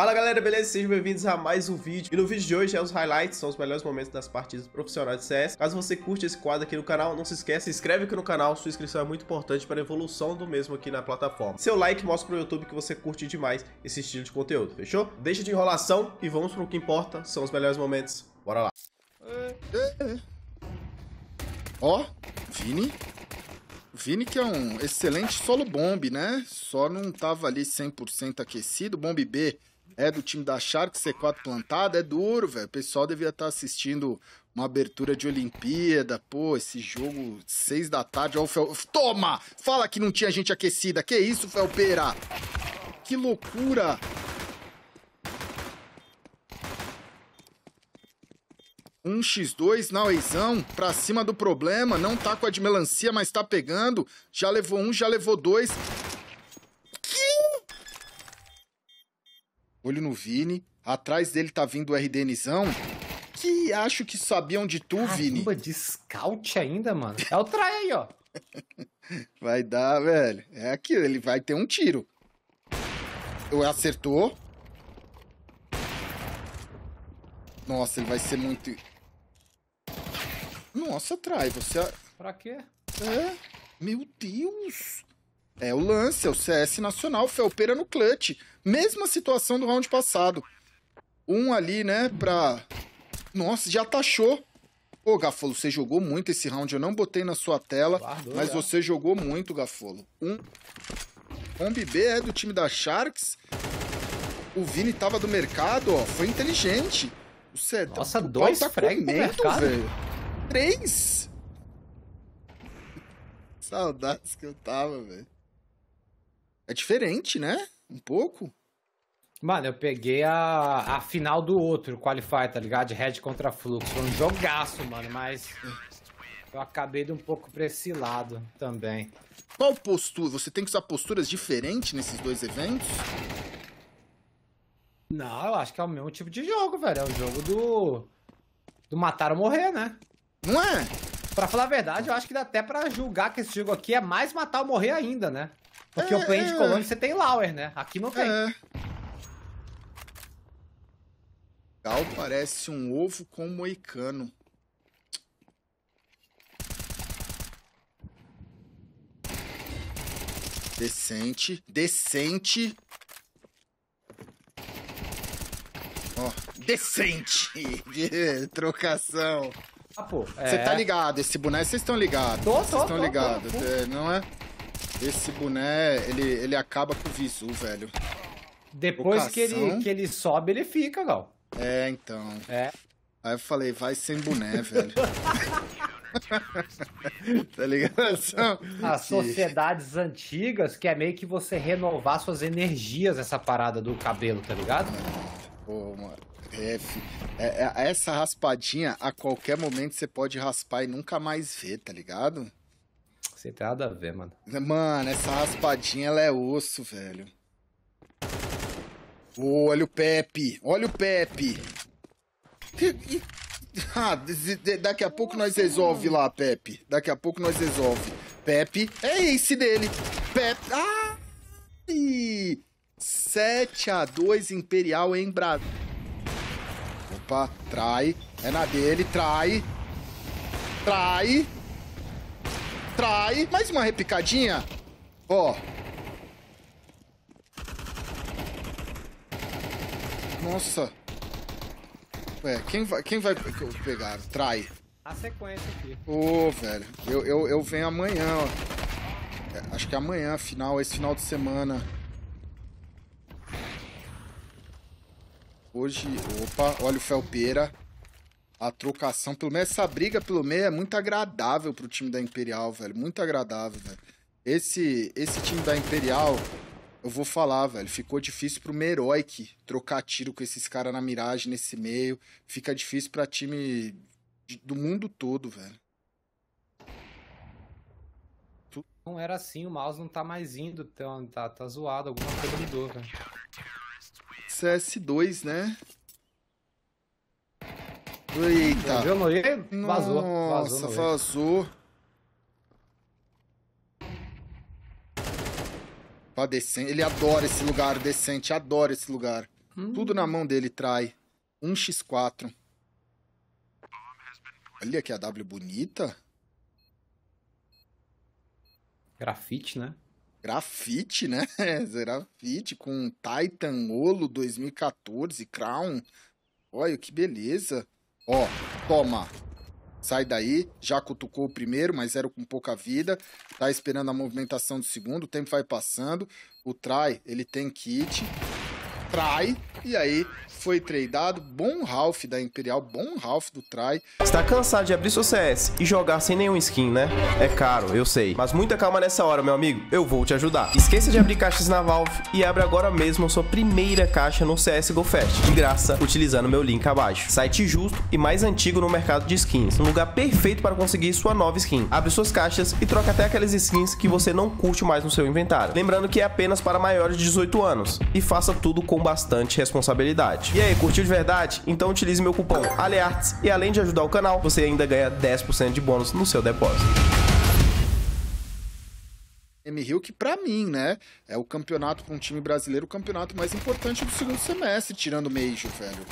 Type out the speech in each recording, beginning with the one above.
Fala galera, beleza? Sejam bem-vindos a mais um vídeo. E no vídeo de hoje é os highlights, são os melhores momentos das partidas profissionais de CS. Caso você curte esse quadro aqui no canal, não se esqueça, se inscreve aqui no canal, sua inscrição é muito importante para a evolução do mesmo aqui na plataforma. Seu like mostra pro YouTube que você curte demais esse estilo de conteúdo, fechou? Deixa de enrolação e vamos pro que importa, são os melhores momentos. Bora lá. Ó, oh, Vini. Vini que é um excelente solo bomb, né? Só não tava ali 100% aquecido. Bomb B é do time da Shark C4 plantada, é duro, velho. O pessoal devia estar tá assistindo uma abertura de Olimpíada, pô, esse jogo seis da tarde, ó, o Fel... Toma! Fala que não tinha gente aquecida, que isso, Felpeira? Que loucura! Um x 2 na Oizão, pra cima do problema, não tá com a de melancia, mas tá pegando. Já levou um, já levou dois. Olho no Vini. Atrás dele tá vindo o RDNzão. Que acho que sabiam de tu, Caramba, Vini. de scout ainda, mano. É o trai aí, ó. vai dar, velho. É aquilo, ele vai ter um tiro. Acertou. Nossa, ele vai ser muito... Nossa, trai, você... Pra quê? É? Meu Deus! É o lance, é o CS Nacional, Felpeira no clutch. Mesma situação do round passado. Um ali, né, pra... Nossa, já taxou. Ô, Gafolo, você jogou muito esse round. Eu não botei na sua tela, Guardou, mas já. você jogou muito, Gafolo. Um... Combi B é do time da Sharks. O Vini tava do mercado, ó. Foi inteligente. O C... É Nossa, o dois tá frag velho. Três? Saudades que eu tava, velho. É diferente, né? Um pouco. Mano, eu peguei a, a final do outro Qualify, tá ligado? De Red contra Fluxo. Foi um jogaço, mano, mas eu acabei de um pouco pra esse lado também. Qual postura? Você tem que usar posturas diferentes nesses dois eventos? Não, eu acho que é o mesmo tipo de jogo, velho. É o jogo do. do matar ou morrer, né? Não é? Pra falar a verdade, eu acho que dá até pra julgar que esse jogo aqui é mais matar ou morrer ainda, né? Porque é, o play de colônia você tem Lauer, né? Aqui não tem. É. Gal parece um ovo com um moicano. Decente, decente. Ó, oh, decente trocação. Ah, pô, Você tá é. ligado, esse boneco, vocês estão ligados. Vocês estão ligados, é, não é? Esse boné, ele, ele acaba com o visu, velho. Depois que ele, que ele sobe, ele fica, Gal. É, então. É. Aí eu falei, vai sem boné, velho. tá ligado? As sociedades antigas, que é meio que você renovar suas energias, essa parada do cabelo, tá ligado? Pô, mano. É, é, é, essa raspadinha, a qualquer momento você pode raspar e nunca mais ver, tá ligado? Sem ter nada a ver, mano. Mano, essa raspadinha ela é osso, velho. Oh, olha o Pepe. Olha o Pepe. Ah, daqui a pouco nós resolve lá, Pepe. Daqui a pouco nós resolve. Pepe é esse dele. Pepe. Ah! 7x2 Imperial em Brasil. Opa, trai. É na dele, trai. Trai. Trai. Mais uma repicadinha. Ó. Nossa. Ué, quem vai, quem vai pegar? Trai. A sequência aqui. Ô, oh, velho. Eu, eu, eu venho amanhã, ó. É, acho que é amanhã, final, esse final de semana. Hoje... Opa, olha o Felpeira a trocação, pelo menos essa briga pelo meio é muito agradável pro time da Imperial, velho, muito agradável, velho. Esse esse time da Imperial, eu vou falar, velho, ficou difícil pro Meroic trocar tiro com esses caras na miragem nesse meio, fica difícil para time do mundo todo, velho. Não era assim, o mouse não tá mais indo, tá, tá, tá zoado, alguma coisa mudou, velho. CS2, né? Eita. Viu no Vazou. Nossa, vazou. vazou. Tá decente. Ele adora esse lugar decente, adora esse lugar. Hum. Tudo na mão dele trai. 1x4. Olha que a W bonita. Grafite, né? Grafite, né? É, grafite com Titan Olo 2014, Crown. Olha que beleza. Ó, toma. Sai daí, já cutucou o primeiro, mas era com pouca vida. Tá esperando a movimentação do segundo, o tempo vai passando. O try, ele tem kit. Try, e aí foi tradeado, bom Ralph da Imperial, bom Ralph do Trai. Está cansado de abrir seu CS e jogar sem nenhum skin, né? É caro, eu sei. Mas muita calma nessa hora, meu amigo. Eu vou te ajudar. Esqueça de abrir caixas na Valve e abre agora mesmo a sua primeira caixa no CSGO Fest. De graça, utilizando meu link abaixo. Site justo e mais antigo no mercado de skins. Um lugar perfeito para conseguir sua nova skin. Abre suas caixas e troca até aquelas skins que você não curte mais no seu inventário. Lembrando que é apenas para maiores de 18 anos. E faça tudo com bastante responsabilidade. E aí, curtiu de verdade? Então utilize meu cupom ALEARTES e além de ajudar o canal, você ainda ganha 10% de bônus no seu depósito. M Rio, que para mim, né, é o campeonato com um time brasileiro, o campeonato mais importante do segundo semestre, tirando o Major, velho.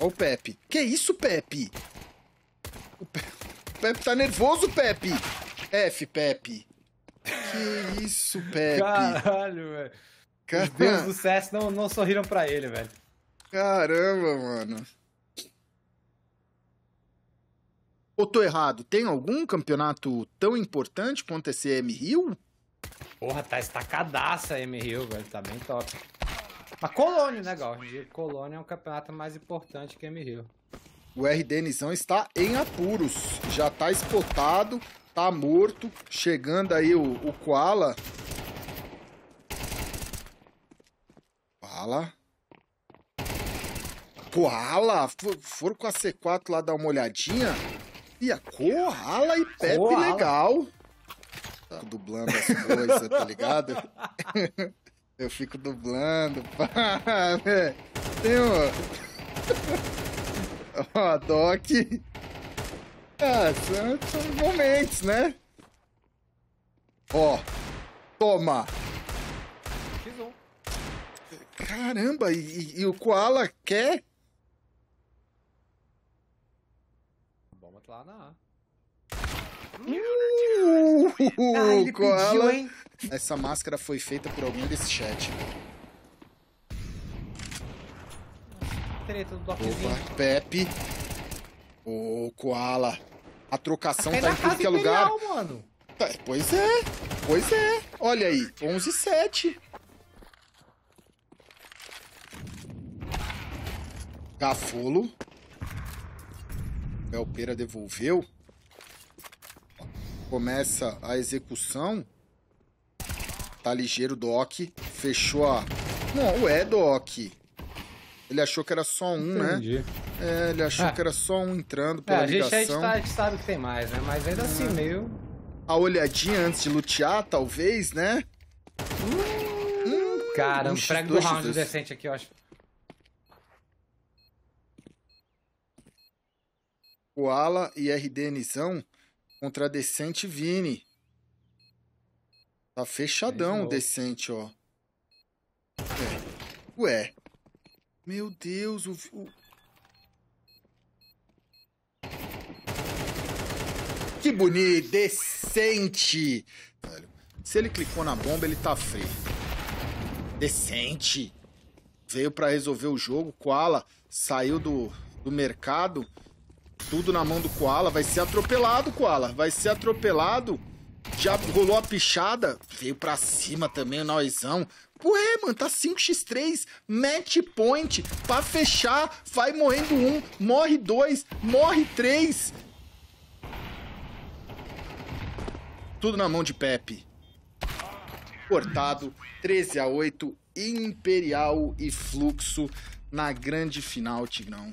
Ó o Pepe. Que isso, O Pepe, o Pepe tá nervoso, Pepe. F, Pepe. Que isso, Pepe? Caralho, velho. Car... Os deuses do CS não, não sorriram pra ele, velho. Caramba, mano. Ou tô errado? Tem algum campeonato tão importante quanto esse M-Rio? Porra, tá estacadaça M-Rio, velho. Tá bem top. Mas Colônia, né, Gal? Colônia é um campeonato mais importante que M-Rio. O RDNzão está em apuros. Já tá espotado tá morto. Chegando aí o, o Koala. Koala. Koala? Foram com a C4 lá dar uma olhadinha? E a Koala e Pepe Koala. legal. Tá. Dublando as coisas, tá ligado? Eu fico dublando, pá, velho. Né? Tem um... Ó, Doc. Ah, são, são momentos, né? Ó, toma! X1. Caramba, e, e o Koala quer? Bomba lá na A. Uh, ah, ele Koala. pediu, hein? Essa máscara foi feita por alguém desse chat. Treta do Opa, Pepe. Ô, oh, Koala. A trocação Até tá em tudo que é lugar. Mano. Tá, pois é, pois é. Olha aí, 11 7. Gafolo. Belpera devolveu. Começa a execução. Tá ligeiro, Doc. Fechou a... Não, é, Doc. Ele achou que era só um, né? Entendi. né? É, ele achou ah. que era só um entrando pela é, a ligação. Gente, tá, a gente sabe que tem mais, né? Mas ainda assim, ah. meio... A olhadinha antes de lutear, talvez, né? Hum, hum cara, um prego do round decente aqui, eu acho. Koala e RDNzão contra Decente Vini. Tá fechadão, Decente, ó. É. Ué. Meu Deus, o... o... Que bonito, decente. Velho, se ele clicou na bomba, ele tá free. Decente. Veio para resolver o jogo, Koala saiu do, do mercado, tudo na mão do Koala, vai ser atropelado, Koala, vai ser atropelado. Já rolou a pichada, veio pra cima também o Noizão. Ué, mano, tá 5x3, match point, pra fechar, vai morrendo um, morre dois, morre três. Tudo na mão de Pepe. Cortado, 13 x 8, Imperial e Fluxo na grande final, Tigrão.